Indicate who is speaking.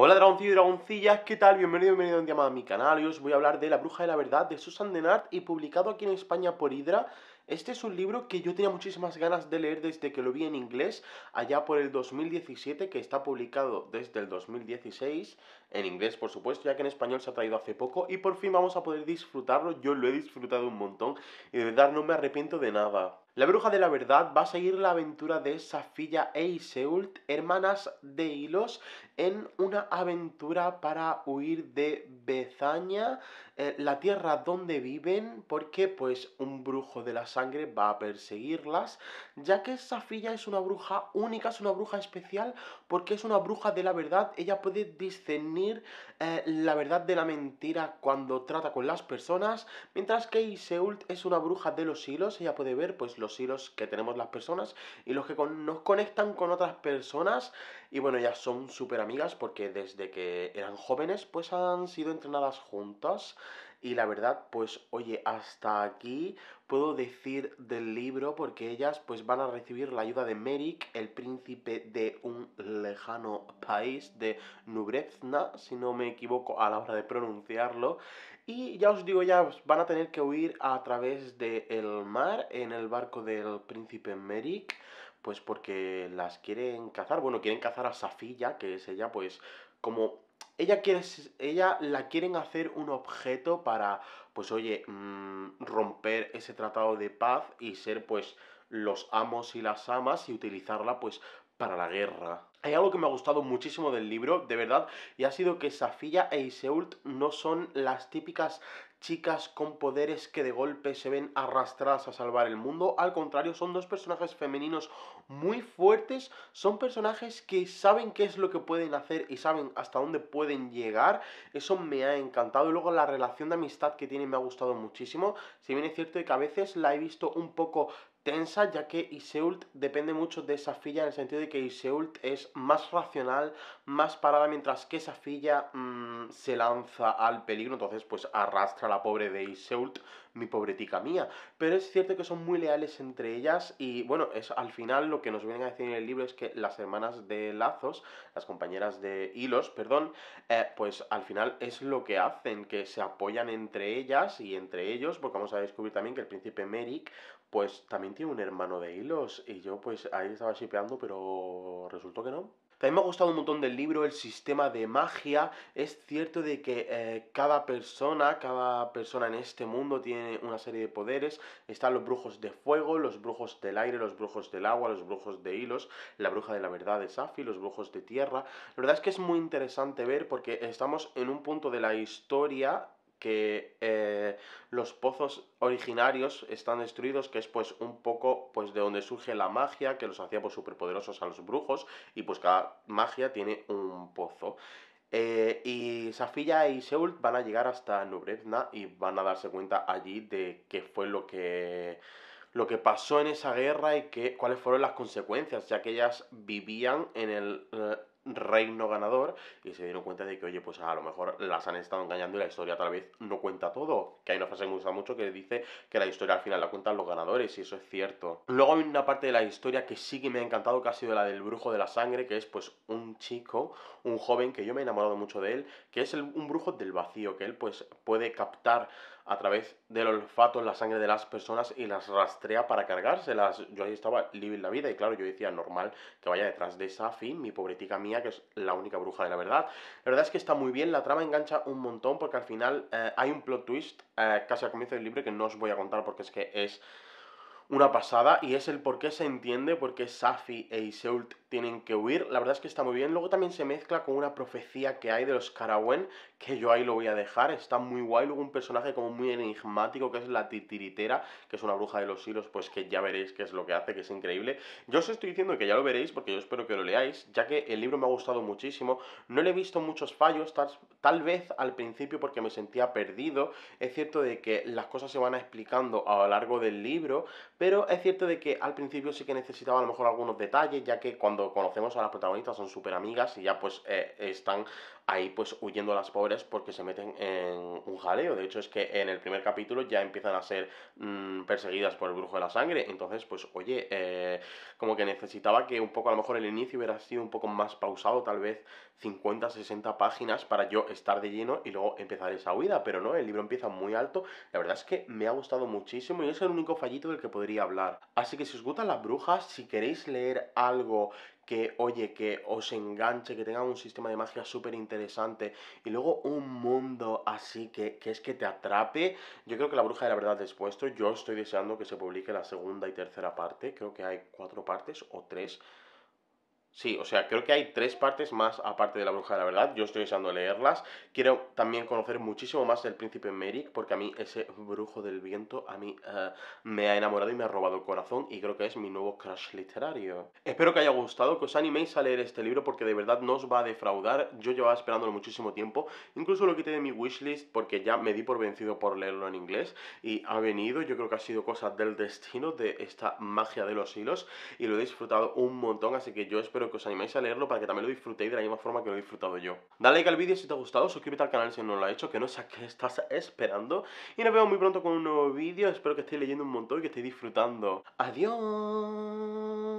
Speaker 1: Hola dragoncillos y dragoncillas, ¿qué tal? Bienvenido, bienvenido un día más a mi canal. Hoy os voy a hablar de La Bruja de la Verdad de Susan Denard y publicado aquí en España por Hydra. Este es un libro que yo tenía muchísimas ganas de leer desde que lo vi en inglés, allá por el 2017, que está publicado desde el 2016 en inglés, por supuesto, ya que en español se ha traído hace poco y por fin vamos a poder disfrutarlo. Yo lo he disfrutado un montón y de verdad no me arrepiento de nada. La Bruja de la Verdad va a seguir la aventura de Safilla e Iseult, hermanas de Hilos, en una aventura para huir de Bezaña, eh, la tierra donde viven, porque pues un brujo de la sangre va a perseguirlas, ya que Safilla es una bruja única, es una bruja especial, porque es una bruja de la verdad, ella puede discernir eh, la verdad de la mentira cuando trata con las personas, mientras que Iseult es una bruja de los hilos, ella puede ver pues los hilos que tenemos las personas y los que nos conectan con otras personas y bueno, ya son súper amigas porque desde que eran jóvenes pues han sido entrenadas juntas y la verdad, pues oye, hasta aquí puedo decir del libro porque ellas pues van a recibir la ayuda de Merrick, el príncipe de un lejano país de Nubrezna, si no me equivoco a la hora de pronunciarlo. Y ya os digo, ya van a tener que huir a través del el mar en el barco del príncipe Merrick pues porque las quieren cazar. Bueno, quieren cazar a Safiya, que es ella, pues, como ella, quiere, ella la quieren hacer un objeto para, pues oye, mm, romper ese tratado de paz y ser pues los amos y las amas y utilizarla pues para la guerra. Hay algo que me ha gustado muchísimo del libro, de verdad, y ha sido que Safiya e Iseult no son las típicas chicas con poderes que de golpe se ven arrastradas a salvar el mundo. Al contrario, son dos personajes femeninos muy fuertes, son personajes que saben qué es lo que pueden hacer y saben hasta dónde pueden llegar. Eso me ha encantado. Y luego la relación de amistad que tienen me ha gustado muchísimo. Si bien es cierto que a veces la he visto un poco tensa, ya que Iseult depende mucho de Safilla en el sentido de que Iseult es más racional, más parada, mientras que esa mmm, se lanza al peligro, entonces pues arrastra a la pobre de Iseult, mi pobretica mía. Pero es cierto que son muy leales entre ellas y bueno, es al final lo que nos vienen a decir en el libro es que las hermanas de lazos, las compañeras de hilos, perdón, eh, pues al final es lo que hacen, que se apoyan entre ellas y entre ellos, porque vamos a descubrir también que el príncipe Merrick pues también tiene un hermano de Hilos y yo pues ahí estaba shipeando, pero resultó que no. También me ha gustado un montón del libro el sistema de magia. Es cierto de que eh, cada persona, cada persona en este mundo tiene una serie de poderes. Están los brujos de fuego, los brujos del aire, los brujos del agua, los brujos de hilos, la bruja de la verdad de Safi, los brujos de tierra. La verdad es que es muy interesante ver porque estamos en un punto de la historia que eh, los pozos originarios están destruidos, que es pues un poco pues de donde surge la magia que los hacía pues superpoderosos a los brujos y pues cada magia tiene un pozo. Eh, y Safiya y Seult van a llegar hasta Nubrevna y van a darse cuenta allí de qué fue lo que lo que pasó en esa guerra y cuáles fueron las consecuencias, ya que ellas vivían en el, eh, reino ganador y se dieron cuenta de que, oye, pues a lo mejor las han estado engañando y la historia tal vez no cuenta todo. Que hay una frase que me gusta mucho que dice que la historia al final la cuentan los ganadores y eso es cierto. Luego hay una parte de la historia que sí que me ha encantado, que ha sido la del brujo de la sangre, que es pues un chico, un joven que yo me he enamorado mucho de él, que es un brujo del vacío, que él pues puede captar a través del olfato en la sangre de las personas y las rastrea para cargárselas. Yo ahí estaba en la vida y claro, yo decía, normal que vaya detrás de esa fin mi pobretica mía, que es la única bruja de la verdad. La verdad es que está muy bien, la trama engancha un montón porque al final eh, hay un plot twist eh, casi al comienzo del libro que no os voy a contar porque es que es una pasada y es el por qué se entiende por qué Safi e Iseult tienen que huir. La verdad es que está muy bien. Luego también se mezcla con una profecía que hay de los Karawen, que yo ahí lo voy a dejar. Está muy guay. Luego un personaje como muy enigmático que es la titiritera, que es una bruja de los hilos, pues que ya veréis qué es lo que hace, que es increíble. Yo os estoy diciendo que ya lo veréis porque yo espero que lo leáis, ya que el libro me ha gustado muchísimo. No le he visto muchos fallos, tal, tal vez al principio porque me sentía perdido. Es cierto de que las cosas se van explicando a lo largo del libro, pero es cierto de que al principio sí que necesitaba a lo mejor algunos detalles, ya que cuando conocemos a las protagonistas son súper amigas y ya pues eh, están ahí pues huyendo a las pobres porque se meten en un jaleo. De hecho es que en el primer capítulo ya empiezan a ser mm, perseguidas por el brujo de la sangre. Entonces pues oye, eh, como que necesitaba que un poco a lo mejor el inicio hubiera sido un poco más pausado, tal vez 50, 60 páginas para yo estar de lleno y luego empezar esa huida. Pero no, el libro empieza muy alto. La verdad es que me ha gustado muchísimo y es el único fallito del que podría hablar. Así que si os gustan las brujas, si queréis leer algo que, oye, que os enganche, que tenga un sistema de magia súper interesante y luego un mundo así que, es que te atrape. Yo creo que La Bruja de la Verdad es puesto. yo estoy deseando que se publique la segunda y tercera parte, creo que hay cuatro partes o tres. Sí, o sea, creo que hay tres partes más aparte de La Bruja de la Verdad. Yo estoy deseando leerlas. Quiero también conocer muchísimo más del Príncipe Merrick, porque a mí ese brujo del viento a mí eh, me ha enamorado y me ha robado el corazón y creo que es mi nuevo crush literario. Espero que haya gustado, que os animéis a leer este libro porque de verdad no os va a defraudar. Yo llevaba esperándolo muchísimo tiempo. Incluso lo quité de mi wishlist porque ya me di por vencido por leerlo en inglés y ha venido. Yo creo que ha sido cosa del destino, de esta magia de los hilos y lo he disfrutado un montón, así que yo espero espero que os animéis a leerlo para que también lo disfrutéis de la misma forma que lo he disfrutado yo. Dale like al vídeo si te ha gustado, suscríbete al canal si no lo has hecho, que no sé a qué estás esperando. Y nos vemos muy pronto con un nuevo vídeo, espero que estéis leyendo un montón y que estéis disfrutando. ¡Adiós!